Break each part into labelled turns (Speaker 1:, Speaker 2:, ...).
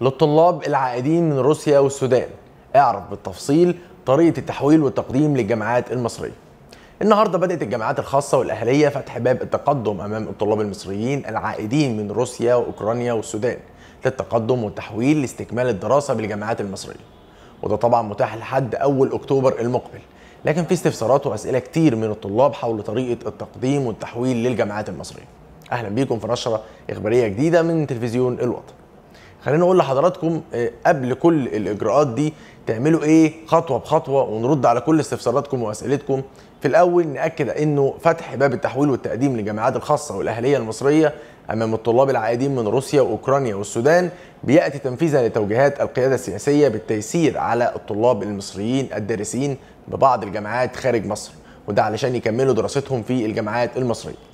Speaker 1: للطلاب العائدين من روسيا والسودان اعرف بالتفصيل طريقة التحويل والتقديم للجامعات المصرية النهاردة بدأت الجامعات الخاصة والأهلية فتح باب التقدم أمام الطلاب المصريين العائدين من روسيا وأوكرانيا والسودان للتقدم والتحويل لاستكمال الدراسة بالجامعات المصرية وده طبعا متاح لحد أول أكتوبر المقبل لكن في استفسارات وأسئلة كتير من الطلاب حول طريقة التقديم والتحويل للجامعات المصرية أهلا بيكم في نشرة إخبارية جديدة من تلفزيون الوطن خلينا نقول لحضراتكم آه، قبل كل الاجراءات دي تعملوا ايه خطوه بخطوه ونرد على كل استفساراتكم واسئلتكم في الاول ناكد انه فتح باب التحويل والتقديم للجامعات الخاصه والاهليه المصريه امام الطلاب العائدين من روسيا واوكرانيا والسودان بياتي تنفيذا لتوجيهات القياده السياسيه بالتيسير على الطلاب المصريين الدارسين ببعض الجامعات خارج مصر وده علشان يكملوا دراستهم في الجامعات المصريه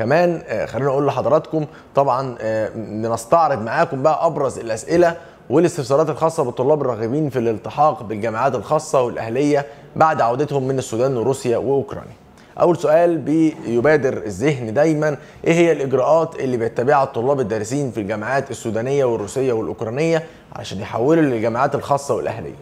Speaker 1: كمان آه، خلينا اقول لحضراتكم طبعا بنستعرض آه، معاكم بقى ابرز الاسئله والاستفسارات الخاصه بالطلاب الراغبين في الالتحاق بالجامعات الخاصه والاهليه بعد عودتهم من السودان وروسيا واوكرانيا. اول سؤال بيبادر الذهن دايما ايه هي الاجراءات اللي بيتبعها الطلاب الدارسين في الجامعات السودانيه والروسيه والاوكرانيه عشان يحولوا للجامعات الخاصه والاهليه.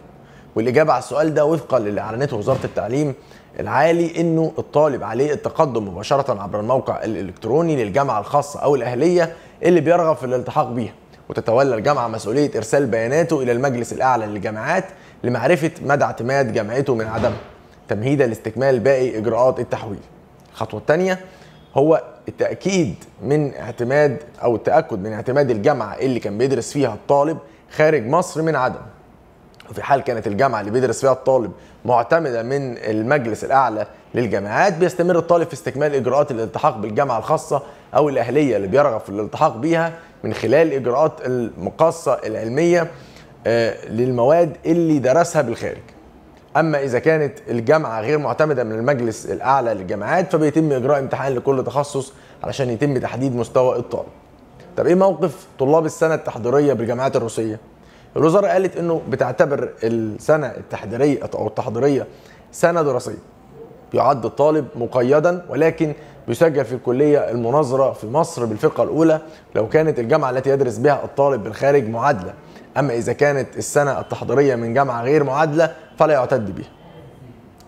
Speaker 1: والاجابه على السؤال ده وفقا للي اعلنته وزاره التعليم العالي انه الطالب عليه التقدم مباشره عبر الموقع الالكتروني للجامعه الخاصه او الاهليه اللي بيرغب في الالتحاق بيها وتتولى الجامعه مسؤوليه ارسال بياناته الى المجلس الاعلى للجامعات لمعرفه مدى اعتماد جامعته من عدمها تمهيدا لاستكمال باقي اجراءات التحويل الخطوه الثانيه هو التاكيد من اعتماد او التاكد من اعتماد الجامعه اللي كان بيدرس فيها الطالب خارج مصر من عدمه وفي حال كانت الجامعة اللي بيدرس فيها الطالب معتمدة من المجلس الأعلى للجامعات بيستمر الطالب في استكمال إجراءات الالتحاق بالجامعة الخاصة أو الأهلية اللي بيرغب في الالتحاق بيها من خلال إجراءات المقاصة العلمية آه، للمواد اللي درسها بالخارج أما إذا كانت الجامعة غير معتمدة من المجلس الأعلى للجامعات فبيتم إجراء امتحان لكل تخصص علشان يتم تحديد مستوى الطالب طب إيه موقف طلاب السنة التحضيرية بالجامعات الروسية؟ الوزاره قالت انه بتعتبر السنه التحضيريه او التحضيريه سنه دراسيه يعد الطالب مقيدا ولكن يسجل في الكليه المناظره في مصر بالفرقه الاولى لو كانت الجامعه التي يدرس بها الطالب بالخارج معادله اما اذا كانت السنه التحضيريه من جامعه غير معادله فلا يعتد بها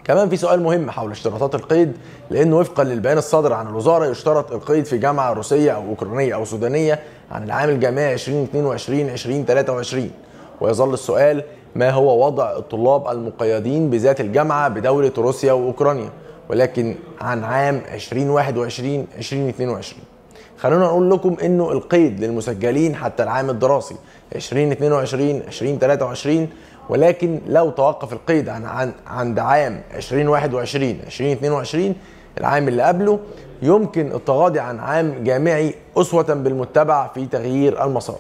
Speaker 1: كمان في سؤال مهم حول اشتراطات القيد لانه وفقا للبيان الصادر عن الوزاره يشترط القيد في جامعه روسيه او اوكرانيه او سودانيه عن العام الجامعي 2022 2023 ويظل السؤال ما هو وضع الطلاب المقيدين بذات الجامعة بدولة روسيا وأوكرانيا ولكن عن عام 2021 2022 خلونا نقول لكم انه القيد للمسجلين حتى العام الدراسي 2022 2023 ولكن لو توقف القيد عن, عن عند عام 2021 2022 العام اللي قبله يمكن التغاضي عن عام جامعي اسوة بالمتبع في تغيير المسار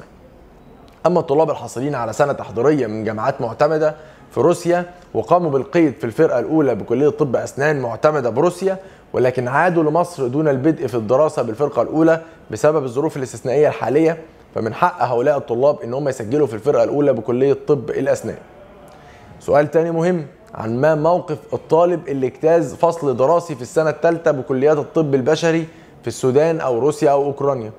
Speaker 1: أما الطلاب الحاصلين على سنة تحضيرية من جامعات معتمدة في روسيا وقاموا بالقيد في الفرقة الأولى بكلية طب أسنان معتمدة بروسيا ولكن عادوا لمصر دون البدء في الدراسة بالفرقة الأولى بسبب الظروف الاستثنائية الحالية فمن حق هؤلاء الطلاب إن هم يسجلوا في الفرقة الأولى بكلية طب الأسنان سؤال تاني مهم عن ما موقف الطالب اللي اجتاز فصل دراسي في السنة الثالثة بكليات الطب البشري في السودان أو روسيا أو أوكرانيا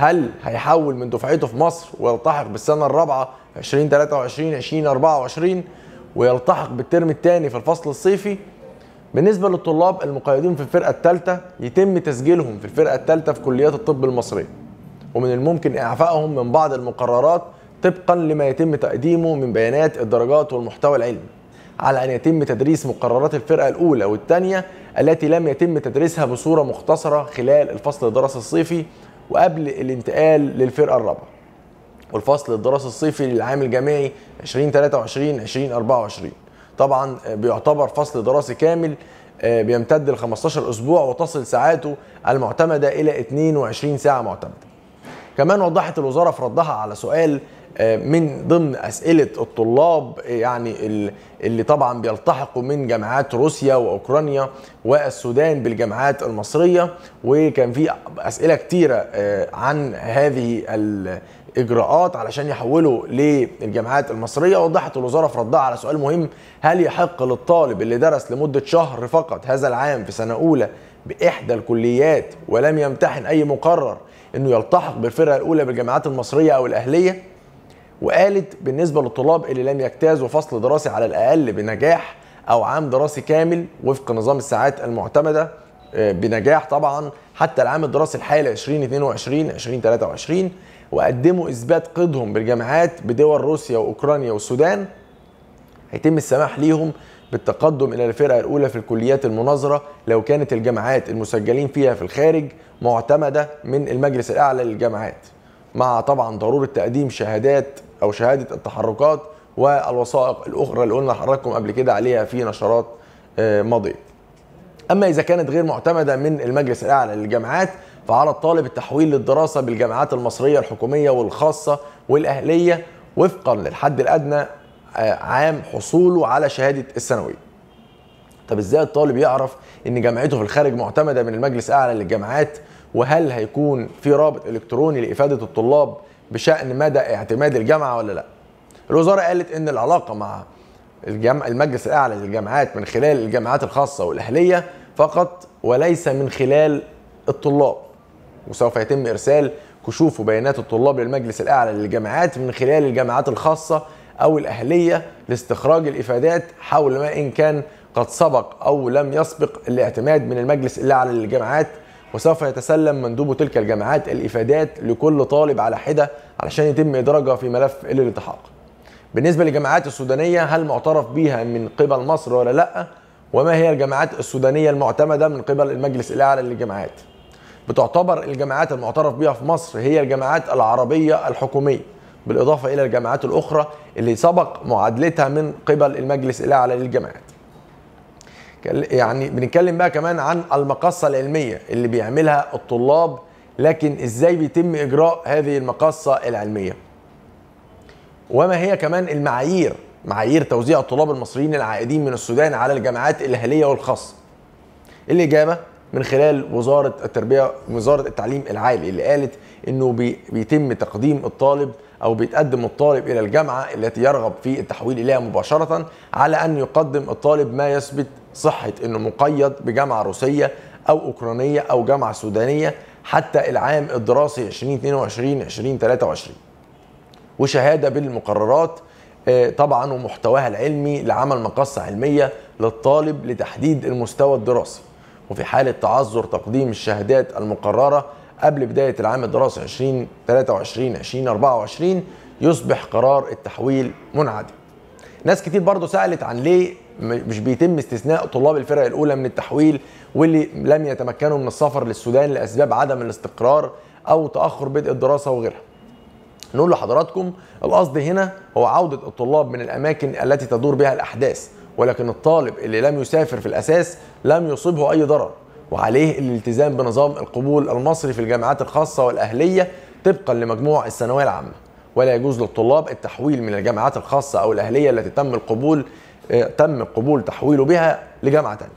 Speaker 1: هل هيحول من دفعته في مصر ويلتحق بالسنه الرابعه 2023 2024 ويلتحق بالترم الثاني في الفصل الصيفي بالنسبه للطلاب المقيدين في الفرقه الثالثه يتم تسجيلهم في الفرقه الثالثه في كليات الطب المصريه ومن الممكن اعفائهم من بعض المقررات طبقا لما يتم تقديمه من بيانات الدرجات والمحتوى العلمي على ان يتم تدريس مقررات الفرقه الاولى والثانيه التي لم يتم تدريسها بصوره مختصره خلال الفصل الدراسي الصيفي وقبل الانتقال للفرقه الرابعه والفصل الدراسي الصيفي للعام الجامعي 2023 2024 طبعا آه، بيعتبر فصل دراسي كامل آه، بيمتد ل 15 اسبوع وتصل ساعاته المعتمده الى 22 ساعه معتمده كمان وضحت الوزاره في ردها على سؤال آه، من ضمن اسئله الطلاب آه، يعني اللي طبعا بيلتحقوا من جامعات روسيا واوكرانيا والسودان بالجامعات المصريه وكان في اسئله كتيره آه، عن هذه اجراءات علشان يحولوا للجامعات المصريه وضحت الوزاره في ردها على سؤال مهم هل يحق للطالب اللي درس لمده شهر فقط هذا العام في سنه اولى باحدى الكليات ولم يمتحن اي مقرر انه يلتحق بالفرقه الاولى بالجامعات المصريه او الاهليه وقالت بالنسبه للطلاب اللي لم يجتازوا فصل دراسي على الاقل بنجاح او عام دراسي كامل وفق نظام الساعات المعتمده آه، بنجاح طبعا حتى العام الدراسي الحالي 2022 2023 وقدموا اثبات قيدهم بالجامعات بدول روسيا واوكرانيا والسودان هيتم السماح ليهم بالتقدم إلى الفرقة الأولى في الكليات المناظرة لو كانت الجامعات المسجلين فيها في الخارج معتمدة من المجلس الأعلى للجامعات مع طبعا ضرورة تقديم شهادات أو شهادة التحركات والوثائق الأخرى اللي قلنا لحضراتكم قبل كده عليها في نشرات آه، ماضية أما إذا كانت غير معتمدة من المجلس الأعلى للجامعات فعلى الطالب التحويل للدراسة بالجامعات المصرية الحكومية والخاصة والأهلية وفقا للحد الأدنى عام حصوله على شهاده الثانويه طب ازاي الطالب يعرف ان جامعته في الخارج معتمده من المجلس الاعلى للجامعات وهل هيكون في رابط الكتروني لافاده الطلاب بشان مدى اعتماد الجامعه ولا لا الوزاره قالت ان العلاقه مع الجامع المجلس الاعلى للجامعات من خلال الجامعات الخاصه والاهليه فقط وليس من خلال الطلاب وسوف يتم ارسال كشوف وبيانات الطلاب للمجلس الاعلى للجامعات من خلال الجامعات الخاصه أو الأهلية لاستخراج الإفادات حول ما إن كان قد سبق أو لم يسبق الاعتماد من المجلس إلا على الجامعات وسوف يتسلم مندوب تلك الجامعات الإفادات لكل طالب على حدة علشان يتم إدراجها في ملف الالتحاق بالنسبة للجامعات السودانية هل معترف بها من قبل مصر ولا لأ؟ وما هي الجامعات السودانية المعتمدة من قبل المجلس الأعلى للجامعات؟ بتعتبر الجامعات المعترف بها في مصر هي الجامعات العربية الحكومية بالإضافة إلى الجامعات الأخرى اللي سبق معادلتها من قبل المجلس الأعلى للجامعات يعني بنتكلم بقى كمان عن المقصة العلمية اللي بيعملها الطلاب لكن إزاي بيتم إجراء هذه المقصة العلمية وما هي كمان المعايير معايير توزيع الطلاب المصريين العائدين من السودان على الجامعات الأهلية والخاصة الإجابة من خلال وزارة التربية وزارة التعليم العالي اللي قالت إنه بيتم تقديم الطالب أو بيتقدم الطالب إلى الجامعة التي يرغب في التحويل إليها مباشرة على أن يقدم الطالب ما يثبت صحة أنه مقيد بجامعة روسية أو أوكرانية أو جامعة سودانية حتى العام الدراسي 2022-2023 وشهادة بالمقررات آه، طبعا ومحتواها العلمي لعمل مقصة علمية للطالب لتحديد المستوى الدراسي وفي حالة تعذر تقديم الشهادات المقررة قبل بداية العام الدراسي 2023 2024 يصبح قرار التحويل منعدم. ناس كتير برضه سألت عن ليه مش بيتم استثناء طلاب الفرق الأولى من التحويل واللي لم يتمكنوا من السفر للسودان لأسباب عدم الاستقرار أو تأخر بدء الدراسة وغيرها. نقول لحضراتكم القصد هنا هو عودة الطلاب من الأماكن التي تدور بها الأحداث ولكن الطالب اللي لم يسافر في الأساس لم يصبه أي ضرر وعليه الالتزام بنظام القبول المصري في الجامعات الخاصة والأهلية طبقا لمجموع الثانوية العامة ولا يجوز للطلاب التحويل من الجامعات الخاصة أو الأهلية التي تم القبول آه، تم القبول تحويله بها لجامعة تانية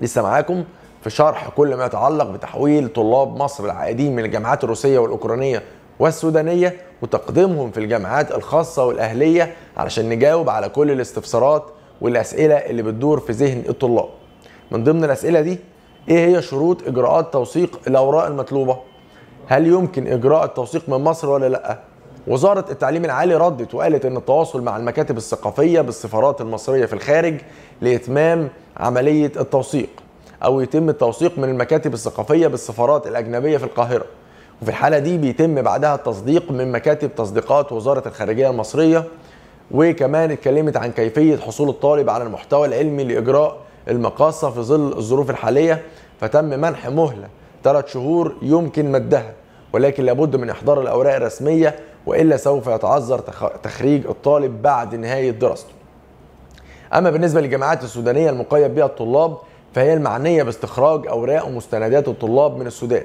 Speaker 1: لسه معاكم في شرح كل ما يتعلق بتحويل طلاب مصر العائدين من الجامعات الروسية والأوكرانية والسودانية وتقديمهم في الجامعات الخاصة والأهلية علشان نجاوب على كل الاستفسارات والأسئلة اللي بتدور في ذهن الطلاب من ضمن الاسئله دي ايه هي شروط اجراءات توثيق الاوراق المطلوبه هل يمكن اجراء التوثيق من مصر ولا لا وزاره التعليم العالي ردت وقالت ان التواصل مع المكاتب الثقافيه بالسفارات المصريه في الخارج لاتمام عمليه التوثيق او يتم التوثيق من المكاتب الثقافيه بالسفارات الاجنبيه في القاهره وفي الحاله دي بيتم بعدها التصديق من مكاتب تصديقات وزاره الخارجيه المصريه وكمان اتكلمت عن كيفيه حصول الطالب على المحتوى العلمي لاجراء المقاصه في ظل الظروف الحاليه فتم منح مهله ثلاث شهور يمكن مدها ولكن لابد من احضار الاوراق الرسميه والا سوف يتعذر تخريج الطالب بعد نهايه دراسته. اما بالنسبه للجامعات السودانيه المقيد بها الطلاب فهي المعنيه باستخراج اوراق ومستندات الطلاب من السودان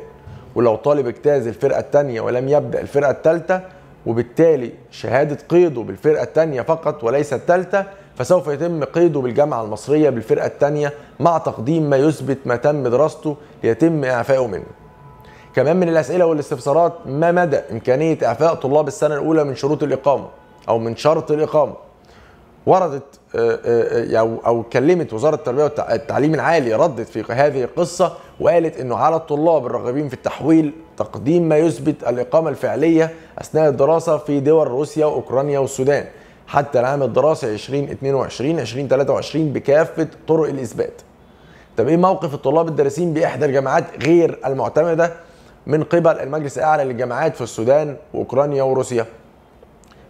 Speaker 1: ولو طالب اجتاز الفرقه الثانيه ولم يبدا الفرقه الثالثه وبالتالي شهاده قيده بالفرقه الثانيه فقط وليس الثالثه فسوف يتم قيده بالجامعة المصرية بالفرقة الثانية مع تقديم ما يثبت ما تم دراسته ليتم إعفائه منه كمان من الأسئلة والاستفسارات ما مدى إمكانية إعفاء طلاب السنة الأولى من شروط الإقامة أو من شرط الإقامة وردت آه، آه، آه، او كلمت وزاره التربيه والتعليم العالي ردت في هذه القصه وقالت انه على الطلاب الراغبين في التحويل تقديم ما يثبت الاقامه الفعليه اثناء الدراسه في دول روسيا واوكرانيا والسودان حتى العام الدراسي 2022 2023 بكافه طرق الاثبات. طب ايه موقف الطلاب الدارسين باحدى الجامعات غير المعتمده من قبل المجلس الاعلى للجامعات في السودان واوكرانيا وروسيا؟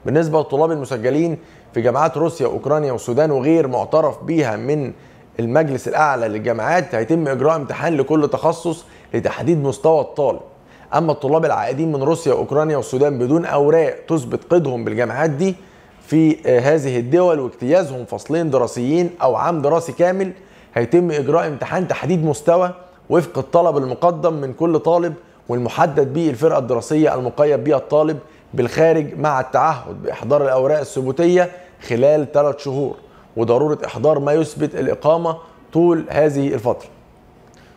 Speaker 1: بالنسبه للطلاب المسجلين في جامعات روسيا واوكرانيا والسودان وغير معترف بيها من المجلس الاعلى للجامعات هيتم اجراء امتحان لكل تخصص لتحديد مستوى الطالب اما الطلاب العائدين من روسيا واوكرانيا والسودان بدون اوراق تثبت قيدهم بالجامعات دي في آه، هذه الدول واجتيازهم فصلين دراسيين او عام دراسي كامل هيتم اجراء امتحان تحديد مستوى وفق الطلب المقدم من كل طالب والمحدد به الفرقه الدراسيه المقيد بها الطالب بالخارج مع التعهد باحضار الاوراق الثبوتيه خلال ثلاث شهور وضروره احضار ما يثبت الاقامه طول هذه الفتره.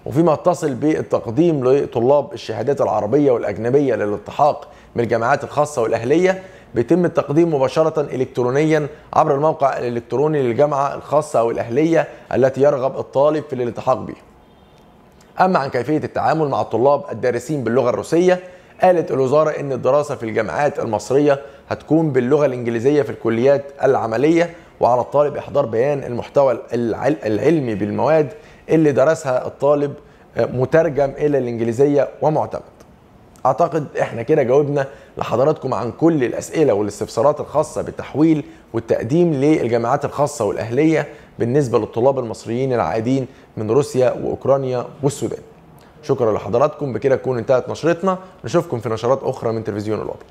Speaker 1: وفيما يتصل بالتقديم لطلاب الشهادات العربيه والاجنبيه للالتحاق بالجامعات الخاصه والاهليه بيتم التقديم مباشرة إلكترونيا عبر الموقع الإلكتروني للجامعة الخاصة أو الأهلية التي يرغب الطالب في الالتحاق به أما عن كيفية التعامل مع الطلاب الدارسين باللغة الروسية قالت الوزارة إن الدراسة في الجامعات المصرية هتكون باللغة الإنجليزية في الكليات العملية وعلى الطالب إحضار بيان المحتوى العلمي بالمواد اللي درسها الطالب آه، مترجم إلى الإنجليزية ومعتمد اعتقد احنا كده جاوبنا لحضراتكم عن كل الاسئله والاستفسارات الخاصه بالتحويل والتقديم للجامعات الخاصه والاهليه بالنسبه للطلاب المصريين العائدين من روسيا واوكرانيا والسودان شكرا لحضراتكم بكده تكون انتهت نشرتنا نشوفكم في نشرات اخرى من تلفزيون الوطن